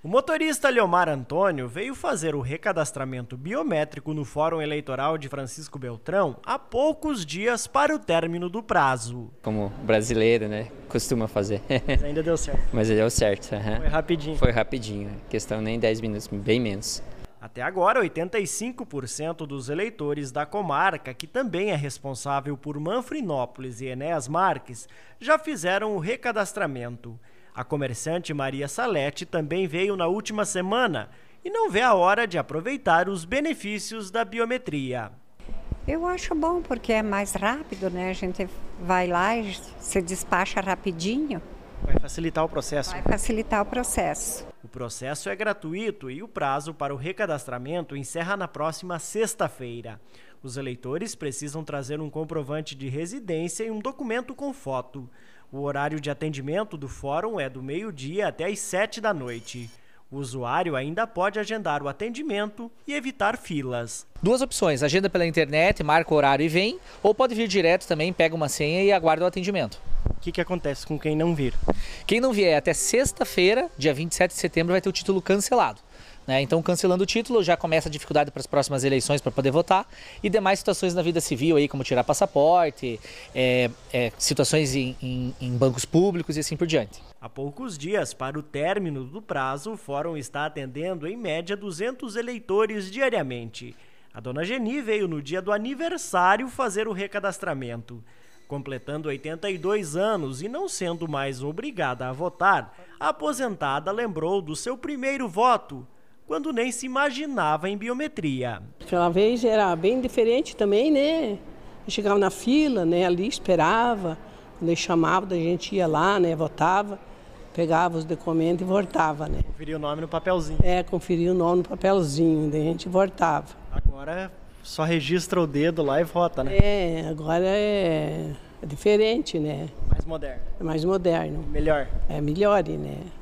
O motorista Leomar Antônio veio fazer o recadastramento biométrico no Fórum Eleitoral de Francisco Beltrão há poucos dias para o término do prazo. Como brasileiro, né? Costuma fazer. Mas ainda deu certo. Mas deu certo. Uhum. Foi rapidinho. Foi rapidinho. Questão nem 10 minutos, bem menos. Até agora, 85% dos eleitores da comarca, que também é responsável por Manfrinópolis e Enéas Marques, já fizeram o recadastramento. A comerciante Maria Salete também veio na última semana e não vê a hora de aproveitar os benefícios da biometria. Eu acho bom porque é mais rápido, né? A gente vai lá e se despacha rapidinho. Vai facilitar o processo. Vai facilitar o processo. O processo é gratuito e o prazo para o recadastramento encerra na próxima sexta-feira. Os eleitores precisam trazer um comprovante de residência e um documento com foto. O horário de atendimento do fórum é do meio-dia até as 7 da noite. O usuário ainda pode agendar o atendimento e evitar filas. Duas opções: agenda pela internet, marca o horário e vem, ou pode vir direto também, pega uma senha e aguarda o atendimento. O que, que acontece com quem não vir? Quem não vier até sexta-feira, dia 27 de setembro, vai ter o título cancelado. Né? Então, cancelando o título, já começa a dificuldade para as próximas eleições para poder votar e demais situações na vida civil, aí, como tirar passaporte, é, é, situações em, em, em bancos públicos e assim por diante. Há poucos dias para o término do prazo, o fórum está atendendo em média 200 eleitores diariamente. A dona Geni veio no dia do aniversário fazer o recadastramento. Completando 82 anos e não sendo mais obrigada a votar, a aposentada lembrou do seu primeiro voto, quando nem se imaginava em biometria. Aquela vez era bem diferente também, né? Eu chegava na fila, né? Ali esperava, quando eles chamavam, a gente ia lá, né? Votava, pegava os documentos e voltava, né? Conferia o nome no papelzinho. É, conferia o nome no papelzinho, daí a gente voltava. Agora só registra o dedo lá e vota, né? É, agora é, é diferente, né? Mais moderno. É mais moderno. Melhor. É melhor, né?